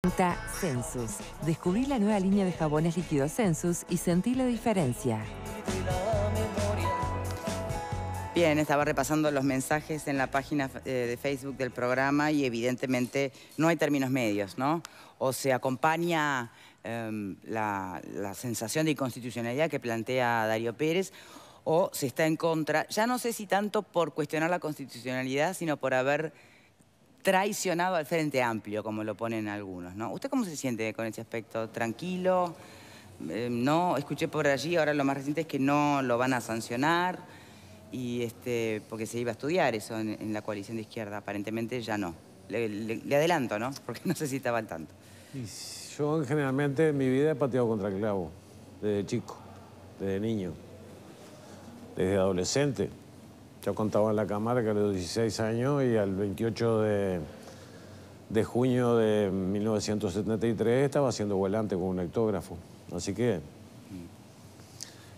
Pregunta Census. Descubrí la nueva línea de jabones líquidos Census y sentí la diferencia. Bien, estaba repasando los mensajes en la página eh, de Facebook del programa y evidentemente no hay términos medios, ¿no? O se acompaña em, la, la sensación de inconstitucionalidad que plantea Darío Pérez o se está en contra, ya no sé si tanto por cuestionar la constitucionalidad, sino por haber traicionado al Frente Amplio, como lo ponen algunos, ¿no? ¿Usted cómo se siente con ese aspecto? ¿Tranquilo? Eh, no, escuché por allí, ahora lo más reciente es que no lo van a sancionar, y este, porque se iba a estudiar eso en, la coalición de izquierda, aparentemente ya no. Le, adelanto, ¿no? Porque no sé si tanto. yo generalmente en mi vida he pateado contra el clavo, desde chico, desde niño, desde adolescente. Yo contaba en la cámara que a los 16 años y al 28 de, junio de 1973 estaba haciendo volante con un ectógrafo. Así que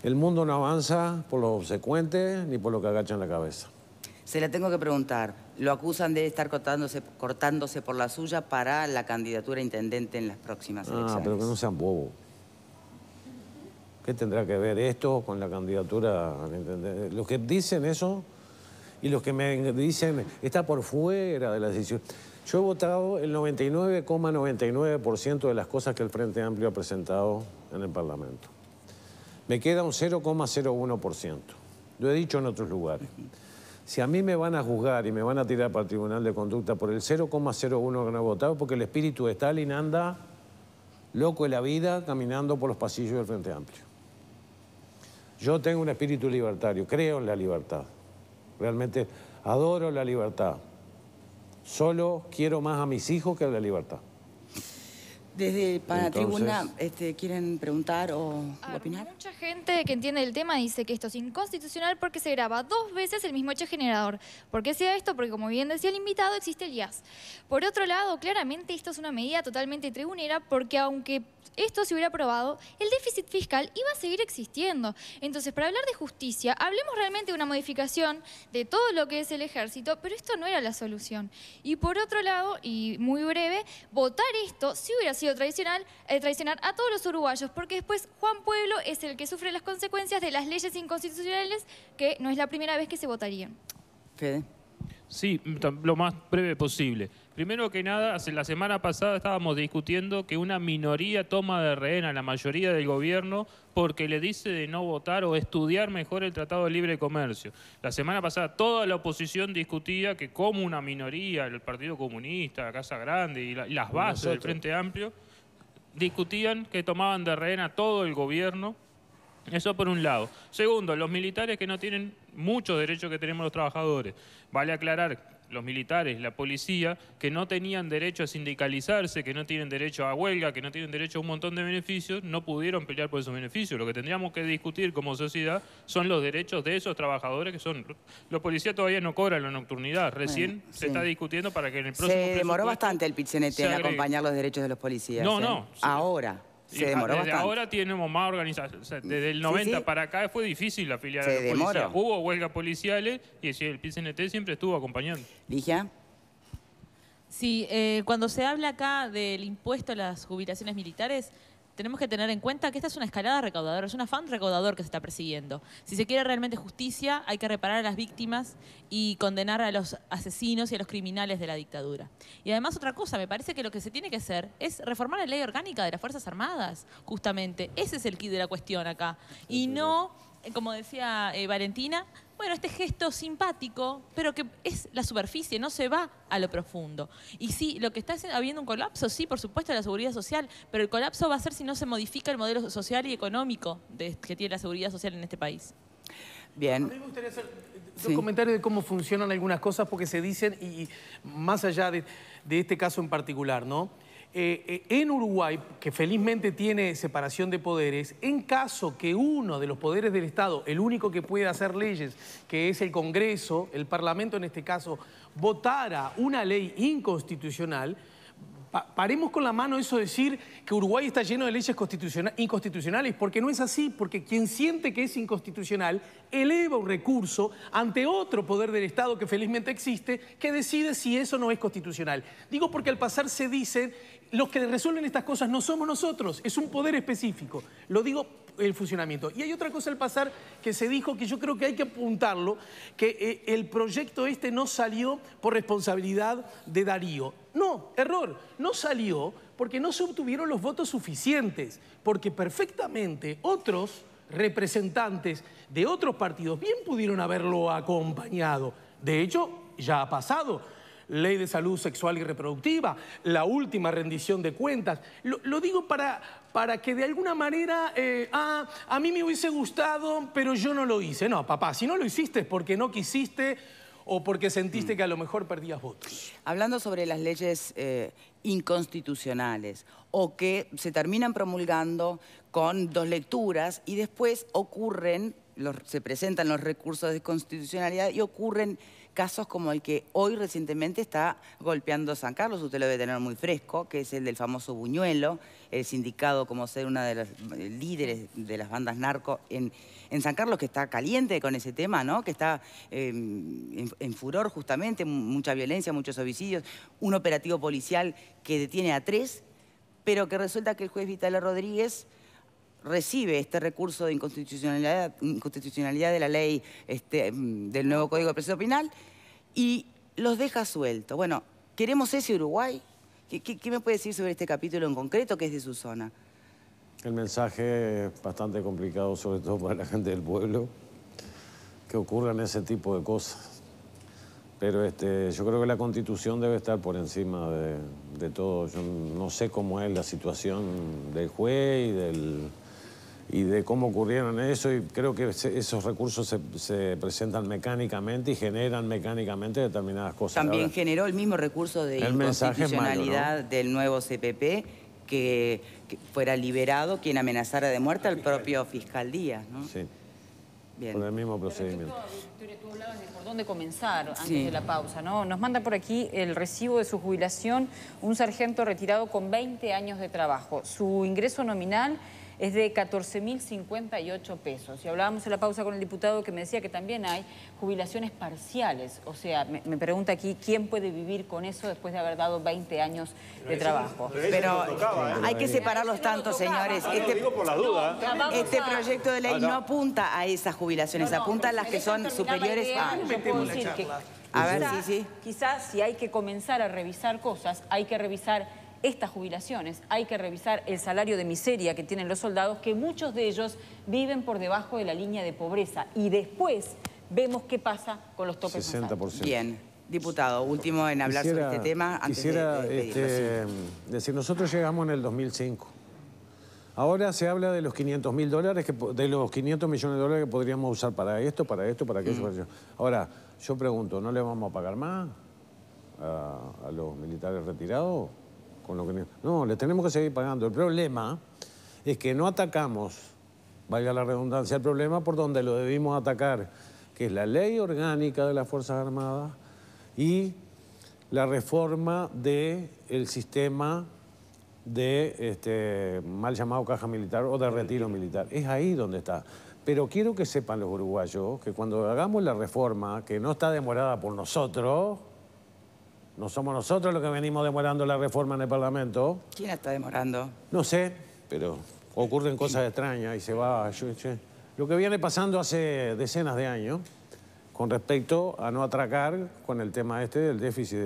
el mundo no avanza por lo obsecuente ni por lo que agacha en la cabeza. Se la tengo que preguntar. Lo acusan de estar cortándose, cortándose por la suya para la candidatura a intendente en las próximas ah, elecciones. Ah, pero que no sean bobos. ¿Qué tendrá que ver esto con la candidatura a intendente? Los que dicen eso y los que me dicen está por fuera de la decisión. Yo he votado el 99,99% de las cosas que el Frente Amplio ha presentado en el Parlamento. Me queda un 0,01%. Lo he dicho en otros lugares. Si a mí me van a juzgar y me van a tirar para el Tribunal de Conducta por el 0,01 que no he votado, porque el espíritu de Stalin anda loco en la vida caminando por los pasillos del Frente Amplio. Yo tengo un espíritu libertario, creo en la libertad. Realmente adoro la libertad. Solo quiero más a mis hijos que a la libertad. Desde para tribuna este, quieren preguntar o ah, opinar. Mucha gente que entiende el tema dice que esto es inconstitucional porque se graba dos veces el mismo hecho generador. ¿Por qué sea esto? Porque como bien decía el invitado, existe el IAS. Por otro lado, claramente esto es una medida totalmente tribunera porque aunque esto se hubiera aprobado, el déficit fiscal iba a seguir existiendo. Entonces, para hablar de justicia, hablemos realmente de una modificación de todo lo que es el ejército, pero esto no era la solución. Y por otro lado, y muy breve, votar esto si hubiera sido sido el eh, traicionar a todos los uruguayos, porque después Juan Pueblo es el que sufre las consecuencias de las leyes inconstitucionales, que no es la primera vez que se votarían. Sí, mm, lo más breve posible. Primero que nada, la semana pasada estábamos discutiendo que una minoría toma de rehén a la mayoría del gobierno porque le dice de no votar o estudiar mejor el Tratado de Libre Comercio. La semana pasada toda la oposición discutía que como una minoría, el Partido Comunista, la Casa Grande y, las bases del Frente Amplio, discutían que tomaban de rehén a todo el gobierno eso por un lado. Segundo, los militares que no tienen muchos derechos que tenemos los trabajadores. Vale aclarar, los militares, la policía, que no tenían derecho a sindicalizarse, que no tienen derecho a huelga, que no tienen derecho a un montón de beneficios, no pudieron pelear por esos beneficios. Lo que tendríamos que discutir como sociedad son los derechos de esos trabajadores que son... Los policías todavía no cobran la nocturnidad, recién se está discutiendo para que en el próximo... Se demoró bastante el Pichinete en acompañar los derechos de los policías. No, ¿eh? no. Ahora. Se demoró desde ahora tenemos más organización. desde el 90 para acá fue difícil la filial de la Hubo huelgas policiales y el PCNT siempre estuvo acompañando. Ligia. Sí, eh, cuando se habla acá del impuesto a las jubilaciones militares, tenemos que tener en cuenta que esta es una escalada recaudadora, es un afán recaudador que se está persiguiendo. Si se quiere realmente justicia, hay que reparar a las víctimas y condenar a los asesinos y a los criminales de la dictadura. Y además otra cosa, me parece que lo que se tiene que hacer es reformar la ley orgánica de las Fuerzas Armadas, justamente. Ese es el kit de la cuestión acá. Y no eh, como decía eh, Valentina, bueno, este gesto simpático, pero que es la superficie, no se va a lo profundo. Y sí, lo que está haciendo, habiendo un colapso, sí, por supuesto, la seguridad social, pero el colapso va a ser si no se modifica el modelo social y económico que tiene la seguridad social en este país. Bien. me gustaría hacer un eh, comentario de cómo funcionan algunas cosas, porque se dicen, y más allá de este caso en particular, ¿no? Eh, eh, en Uruguay, que felizmente tiene separación de poderes, en caso que uno de los poderes del Estado, el único que puede hacer leyes, que es el Congreso, el Parlamento en este caso, votara una ley inconstitucional, paremos con la mano eso de decir que Uruguay está lleno de leyes inconstitucionales, porque no es así, porque quien siente que es inconstitucional eleva un recurso ante otro poder del Estado que felizmente existe, que decide si eso no es constitucional. Digo porque al pasar se dicen, los que resuelven estas cosas no somos nosotros, es un poder específico. Lo digo el funcionamiento. Y hay otra cosa al pasar que se dijo que yo creo que hay que apuntarlo, que eh, el proyecto este no salió por responsabilidad de Darío. No, error, no salió porque no se obtuvieron los votos suficientes, porque perfectamente otros representantes de otros partidos bien pudieron haberlo acompañado. De hecho, ya ha pasado ley de salud sexual y reproductiva, la última rendición de cuentas. Lo, lo digo para, para que de alguna manera, eh, ah, a mí me hubiese gustado, pero yo no lo hice. No, papá, si no lo hiciste es porque no quisiste o porque sentiste mm. que a lo mejor perdías votos. Hablando sobre las leyes eh, inconstitucionales o que se terminan promulgando con dos lecturas y después ocurren se presentan los recursos de constitucionalidad y ocurren casos como el que hoy recientemente está golpeando San Carlos, usted lo debe tener muy fresco, que es el del famoso Buñuelo, el sindicado como ser uno de los eh, líderes de las bandas narco en, San Carlos, que está caliente con ese tema, ¿no? que está em, en, furor justamente, mucha violencia, muchos homicidios, un operativo policial que detiene a tres, pero que resulta que el juez Vitale Rodríguez recibe este recurso de inconstitucionalidad, de la ley este, mm, del nuevo Código de Proceso Penal y los deja sueltos. Bueno, ¿queremos ese Uruguay? ¿Qué, me puede decir sobre este capítulo en concreto que es de su zona? El mensaje es bastante complicado, sobre todo para la gente del pueblo, que ocurran ese tipo de cosas. Pero este, yo creo que la Constitución debe estar por encima de todo. Yo no sé cómo es la situación del juez y del y de cómo ocurrieron eso y creo que esos recursos se, presentan mecánicamente y generan mecánicamente determinadas cosas. También generó el mismo recurso de inconstitucionalidad del nuevo CPP que, fuera liberado quien amenazara de muerte al propio fiscal Díaz. ¿no? Sí. Bien. Por el mismo procedimiento. por dónde comenzar antes de la pausa, ¿no? Nos manda por aquí el recibo de su jubilación un sargento retirado con 20 años de trabajo. Su ingreso nominal es de 14.058 pesos. Y hablábamos en la pausa con el diputado que me decía que también hay jubilaciones parciales. O sea, me, pregunta aquí, ¿quién puede vivir con eso después de haber dado 20 años de trabajo? Pero, ¿eh? hay que separarlos tanto, señores. este, ¿eh? este proyecto de ley ah, no. apunta a esas jubilaciones, apunta a las que son superiores a... a ver, sí, sí. Quizás si hay que comenzar a revisar cosas, hay que revisar estas jubilaciones. Hay que revisar el salario de miseria que tienen los soldados, que muchos de ellos viven por debajo de la línea de pobreza. Y después vemos qué pasa con los topes 60%. Bien. Diputado, último en hablar sobre este tema. quisiera este, decir, nosotros llegamos en el 2005. Ahora se habla de los 500 mil dólares, de los 500 millones de dólares que podríamos usar para esto, para esto, para aquello. Mm. Ahora, yo pregunto, ¿no le vamos a pagar más a los militares retirados? No, le tenemos que seguir pagando. El problema es que no atacamos, valga la redundancia, el problema por donde lo debimos atacar, que es la ley orgánica de las Fuerzas Armadas y la reforma del sistema de este, mal llamado caja militar o de retiro militar. Es ahí donde está. Pero quiero que sepan los uruguayos que cuando hagamos la reforma, que no está demorada por nosotros, no somos nosotros los que venimos demorando la reforma en el Parlamento. ¿Quién está demorando? No sé, pero ocurren cosas extrañas y se va... Lo que viene pasando hace decenas de años con respecto a no atracar con el tema este del déficit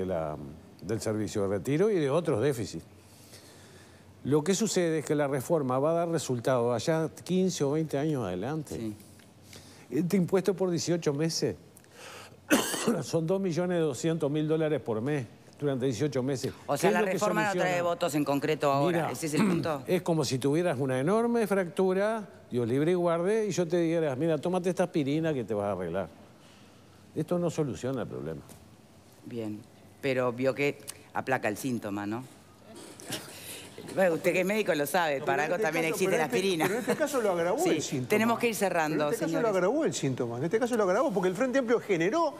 del servicio de retiro y de otros déficits. Lo que sucede es que la reforma va a dar resultado allá 15 o 20 años adelante. Este impuesto por 18 meses Son 2.200.000 dólares por mes durante 18 meses. O sea, la reforma no trae votos en concreto ahora, es como si tuvieras una enorme fractura, Dios libre y guarde, y yo te dijera, mira, tómate esta aspirina que te vas a arreglar. Esto no soluciona el problema. Bien, pero vio que aplaca el síntoma, ¿no? usted que es médico lo sabe, para algo este también existe la aspirina. pero en este caso lo agravó el síntoma. Tenemos que ir cerrando, En este caso lo agravó el síntoma, en este caso lo agravó porque el Frente Amplio generó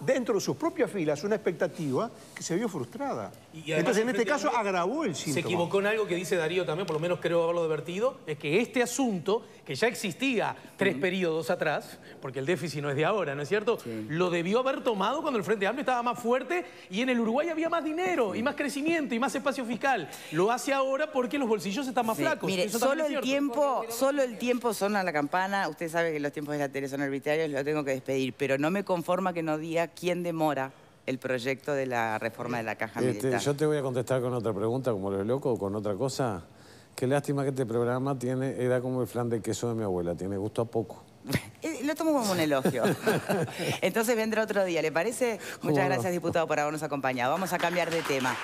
dentro de sus propias filas una expectativa que se vio frustrada. Entonces, en este caso, agravó el síntoma. Se equivocó en algo que dice Darío también, por lo menos creo haberlo advertido, es que este asunto, que ya existía tres periodos atrás, porque el déficit no es de ahora, ¿no es cierto? Lo debió haber tomado cuando el Frente Amplio estaba más fuerte y en el Uruguay había más dinero y más crecimiento y más espacio fiscal. Lo hace ahora porque los bolsillos están más flacos. Mire, solo el tiempo, solo el tiempo sona la campana. Usted sabe que los tiempos de la tele son arbitrarios, lo tengo que despedir, pero no me conforma que no diga quién demora el proyecto de la reforma de la caja este, militar. yo te voy a contestar con otra pregunta, como lo es loco, con otra cosa. Qué lástima que este programa tiene, era como el flan de queso de mi abuela, tiene gusto a poco. lo tomo como un elogio. Entonces vendrá otro día, ¿le parece? Muchas gracias, diputado, por habernos acompañado. Vamos a cambiar de tema.